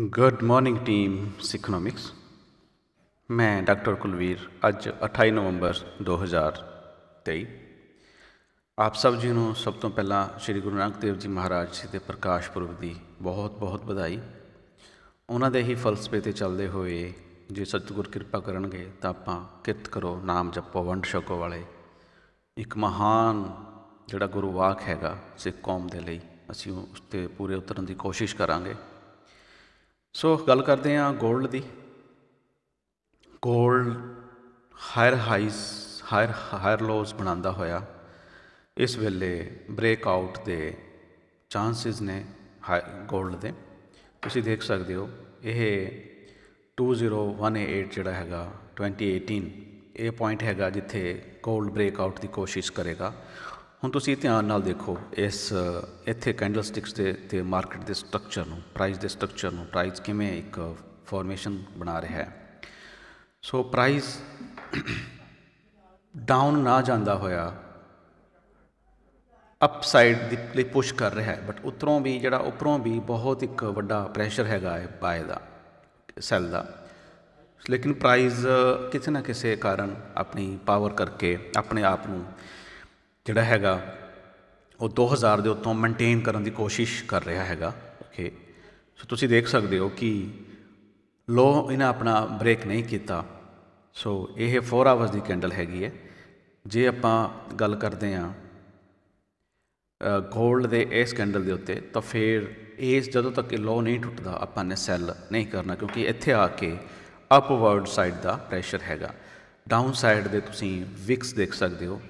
Good morning team ਸਿਕਨੋਮਿਕਸ ਮੈਂ doctor Kulveer ਅੱਜ 28 ਨਵੰਬਰ 2023 ਆਪ ਸਭ ਜੀ ਨੂੰ ਸਭ ਤੋਂ ਪਹਿਲਾਂ ਸ੍ਰੀ ਗੁਰੂ ਨਾਨਕ ਦੇਵ ਜੀ ਮਹਾਰਾਜ ਜੀ ਦੇ ਪ੍ਰਕਾਸ਼ ਪੁਰਬ ਦੀ ਬਹੁਤ-ਬਹੁਤ ਵਧਾਈ ਉਹਨਾਂ ਦੇ ਹੀ ਫਲਸਫੇ ਤੇ ਚੱਲਦੇ ਹੋਏ ਜੇ ਸਤਿਗੁਰ ਕਿਰਪਾ ਕਰਨਗੇ ਤਾਂ ਆਪਾਂ ਕਿਰਤ ਕਰੋ ਨਾਮ ਜਪੋ ਵੰਡ ਛਕੋ ਵਾਲੇ ਇੱਕ ਮਹਾਨ ਜਿਹੜਾ ਗੁਰੂ ਵਾਕ ਹੈਗਾ ਸਿੱਖ ਕੌਮ ਦੇ ਲਈ ਅਸੀਂ ਉਸ ਤੇ ਪੂਰੇ ਉਤਰਨ ਦੀ ਕੋਸ਼ਿਸ਼ ਕਰਾਂਗੇ ਸੋ ਗੱਲ ਕਰਦੇ ਹਾਂ 골ਡ ਦੀ 골ਡ higher highs higher higher lows ਬਣਾਉਂਦਾ ਹੋਇਆ ਇਸ ਵੇਲੇ ਬ੍ਰੇਕ ਆਊਟ ਦੇ ਚਾਂਸਸ ਨੇ 골ਡ ਦੇ ਤੁਸੀਂ ਦੇਖ ਸਕਦੇ ਹੋ ਇਹ 2018 ਜਿਹੜਾ ਹੈਗਾ 2018 ਇਹ ਪੁਆਇੰਟ ਹੈਗਾ ਜਿੱਥੇ 골ਡ ਬ੍ਰੇਕ ਆਊਟ ਦੀ ਕੋਸ਼ਿਸ਼ ਕਰੇਗਾ ਹੁਣ ਤੁਸੀਂ ਧਿਆਨ ਨਾਲ ਦੇਖੋ ਇਸ ਇੱਥੇ ਕੈਂਡਲਸਟਿਕਸ ਦੇ ਤੇ ਮਾਰਕੀਟ ਦੇ ਸਟਰਕਚਰ ਨੂੰ ਪ੍ਰਾਈਸ ਦੇ ਸਟਰਕਚਰ ਨੂੰ ਪ੍ਰਾਈਸ ਕਿਵੇਂ ਇੱਕ ਫਾਰਮੇਸ਼ਨ ਬਣਾ ਰਿਹਾ ਹੈ ਸੋ ਪ੍ਰਾਈਸ ਡਾਊਨ ਨਾ ਜਾਂਦਾ ਹੋਇਆ ਅਪਸਾਈਡ ਦੀ ਲਈ ਪੁਸ਼ ਕਰ ਰਿਹਾ ਹੈ ਬਟ ਉਤਰੋਂ ਵੀ ਜਿਹੜਾ ਉਪਰੋਂ ਵੀ ਬਹੁਤ ਇੱਕ ਵੱਡਾ ਪ੍ਰੈਸ਼ਰ ਹੈਗਾ ਹੈ ਬਾਏ ਦਾ ਸੈਲ ਦਾ ਲੇਕਿਨ ਪ੍ਰਾਈਸ ਕਿਸੇ ਨਾ ਕਿਸੇ ਕਾਰਨ ਆਪਣੀ ਪਾਵਰ ਕਰਕੇ ਆਪਣੇ ਆਪ ਨੂੰ ਜਿਹੜਾ ਹੈਗਾ ਉਹ 2000 ਦੇ ਉੱਤੋਂ ਮੇਨਟੇਨ ਕਰਨ ਦੀ ਕੋਸ਼ਿਸ਼ ਕਰ ਰਿਹਾ ਹੈਗਾ ਓਕੇ ਸੋ ਤੁਸੀਂ ਦੇਖ ਸਕਦੇ ਹੋ ਕਿ ਲੋ ਇਹਨਾਂ ਆਪਣਾ ਬ੍ਰੇਕ ਨਹੀਂ ਕੀਤਾ ਸੋ ਇਹ 4 ਆਵਰਸ ਦੀ ਕੈਂਡਲ ਹੈਗੀ ਹੈ ਜੇ ਆਪਾਂ ਗੱਲ ਕਰਦੇ ਆ ਗੋਲਡ ਦੇ ਇਸ ਕੈਂਡਲ ਦੇ ਉੱਤੇ ਤਾਂ ਫਿਰ ਇਸ ਜਦੋਂ ਤੱਕ ਲੋ ਨਹੀਂ ਟੁੱਟਦਾ ਆਪਾਂ ਨੇ ਸੈਲ ਨਹੀਂ ਕਰਨਾ ਕਿਉਂਕਿ ਇੱਥੇ ਆ ਕੇ ਅਪਵਰਡ ਸਾਈਡ ਦਾ ਪ੍ਰੈਸ਼ਰ ਹੈਗਾ ਡਾਊਨ ਸਾਈਡ ਦੇ ਤੁਸੀਂ ਵਿਕਸ ਦੇਖ ਸਕਦੇ ਹੋ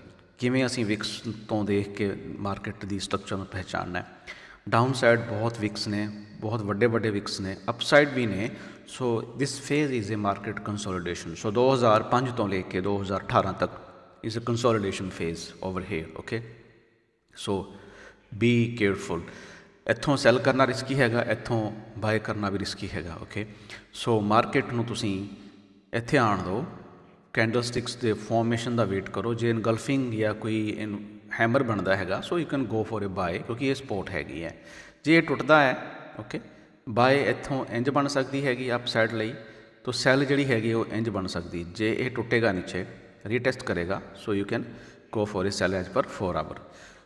ਕਿਵੇਂ ਅਸੀਂ ਵਿਕਸ ਤੋਂ ਦੇਖ ਕੇ ਮਾਰਕੀਟ ਦੀ ਸਟਰਕਚਰ ਨੂੰ ਪਹਿਚਾਨਣਾ ਹੈ ਡਾਊਨਸਾਈਡ ਬਹੁਤ ਵਿਕਸ ਨੇ ਬਹੁਤ ਵੱਡੇ ਵੱਡੇ ਵਿਕਸ ਨੇ ਅਪਸਾਈਡ ਵੀ ਨੇ so this phase is a market consolidation so 2005 ਤੋਂ ਲੈ ਕੇ 2018 ਤੱਕ is a consolidation phase over here okay so be careful ਇੱਥੋਂ ਸੈਲ ਕਰਨਾ ਰਿਸਕੀ ਹੈਗਾ ਇੱਥੋਂ ਬਾਏ ਕਰਨਾ ਵੀ ਰਿਸਕੀ ਹੈਗਾ ਓਕੇ ਸੋ ਮਾਰਕੀਟ ਨੂੰ ਤੁਸੀਂ ਇੱਥੇ ਆਣ ਦਿਓ ਕੈਂਡਲਸਟਿਕਸ ਦੇ ਫਾਰਮੇਸ਼ਨ ਦਾ ਵੇਟ ਕਰੋ ਜੇ ਇਨਗਲਫਿੰਗ ਜਾਂ ਕੋਈ ਇਨ ਹੈਮਰ ਬਣਦਾ ਹੈਗਾ so you can go for a buy ਕਿਉਂਕਿ ਇਹ ਸਪੋਰਟ ਹੈਗੀ ਹੈ ਜੇ ਇਹ ਟੁੱਟਦਾ ਹੈ ਓਕੇ ਬਾਏ ਇੱਥੋਂ ਇੰਜ ਬਣ ਸਕਦੀ ਹੈਗੀ ਅਪਸਾਈਡ ਲਈ ਤੋ ਸੈਲ ਜਿਹੜੀ ਹੈਗੀ ਉਹ ਇੰਜ ਬਣ ਸਕਦੀ ਜੇ ਇਹ ਟੁੱਟੇਗਾ ਨੀਚੇ ਰੀਟੈਸਟ ਕਰੇਗਾ so you can go for a sell as per 4 hour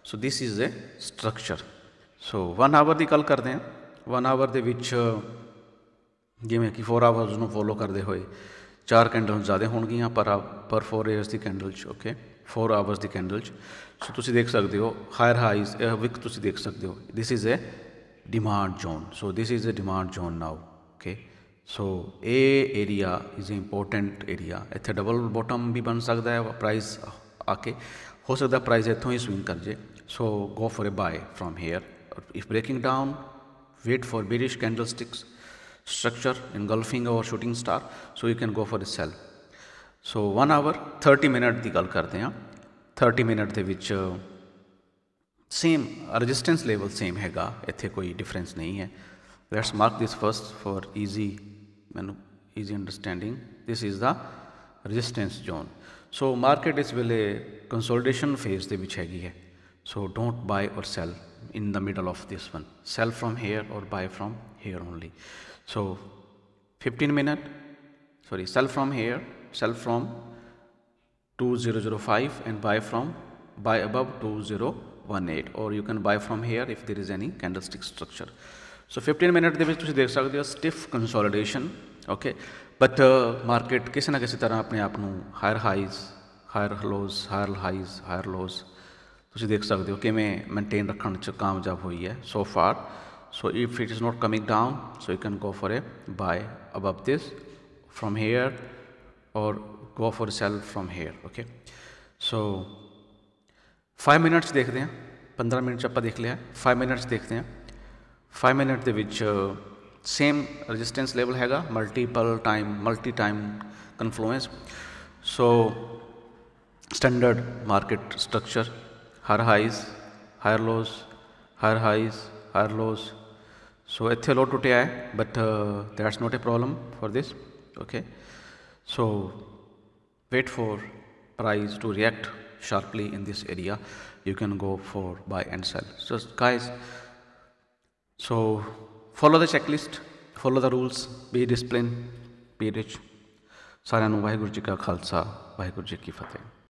so this is a structure so 1 hour ਦੀ ਕਲ ਕਰਦੇ ਹਾਂ 1 ਆਵਰ ਦੇ ਵਿੱਚ ਜਿਵੇਂ ਕਿ 4 ਆਵਰਸ ਨੂੰ ਫੋਲੋ ਕਰਦੇ ਹੋਏ ਚਾਰ ਕੈਂਡਲ ਜ਼ਿਆਦਾ ਹੋਣਗੀਆਂ ਪਰ ਪਰ 4 ਆਵਰਸ ਦੀ ਕੈਂਡਲ ਚ ਓਕੇ 4 ਆਵਰਸ ਦੀ ਕੈਂਡਲ ਚ ਸੋ ਤੁਸੀਂ ਦੇਖ ਸਕਦੇ ਹੋ ਹਾਇਰ ਹਾਈਸ ਇਹ ਵਿਕ ਤੁਸੀਂ ਦੇਖ ਸਕਦੇ ਹੋ this is a demand zone so this is a demand zone now okay so ਇਹ ਏਰੀਆ ਇਜ਼ ਇੰਪੋਰਟੈਂਟ ਏਰੀਆ ਇੱਥੇ ਡਬਲ ਬਾਟਮ ਵੀ ਬਣ ਸਕਦਾ ਹੈ ਪ੍ਰਾਈਸ ਆ ਕੇ ਹੋ ਸਕਦਾ ਪ੍ਰਾਈਸ ਇੱਥੋਂ ਹੀ ਸਵਿੰਗ ਕਰ ਜੇ so go for a buy from here if breaking down wait for bearish candlesticks structure engulfing our shooting star so you can go for a cell so 1 hour 30 minute ਦੀ ਗੱਲ ਕਰਦੇ ਹਾਂ 30 minute ਦੇ ਵਿੱਚ same resistance level same ਹੈਗਾ ਇੱਥੇ ਕੋਈ difference ਨਹੀਂ ਹੈ let's mark this first for easy ਮੈਨੂੰ easy understanding this is the resistance zone so market ਇਸ ਵੇਲੇ ਕੰਸੋਲੀਡੇਸ਼ਨ ਫੇਜ਼ ਦੇ ਵਿੱਚ ਹੈਗੀ ਹੈ so don't buy or sell in the middle of this one sell from here or buy from here only so 15 minute sorry sell from here sell from 2005 and buy from buy above 2018 or you can buy from here if there is any candlestick structure So, 15 minute, ਦੇ ਵਿੱਚ ਤੁਸੀਂ ਦੇਖ ਸਕਦੇ ਹੋ stiff consolidation okay but market ਕਿਸੇ ਨਾ ਕਿਸੇ ਤਰ੍ਹਾਂ ਆਪਣੇ ਆਪ ਨੂੰ higher highs higher lows higher highs higher lows तुम देख सकते हो किमें मेनटेन रखने कामयाब हुई है so far so if it is not coming down so you can go for a buy above this from here और go for sell from here okay so five minutes देखते हैं पंद्रह मिनट आप देख लिया फाइव मिनट्स देखते हैं five minute के बच्च सेम रजिस्टेंस लेवल हैगा multiple time multi time confluence so standard market structure higher highs, higher lows, higher highs, higher lows. So it's a lot to TI, but uh, that's not a problem for this. Okay. So wait for price to react sharply in this area. You can go for buy and sell. So guys, so follow the checklist, follow the rules, be disciplined, be rich. ਸਾਰਿਆਂ ਨੂੰ ਵਾਹਿਗੁਰੂ ਜੀ ਕਾ ਖਾਲਸਾ ਵਾਹਿਗੁਰੂ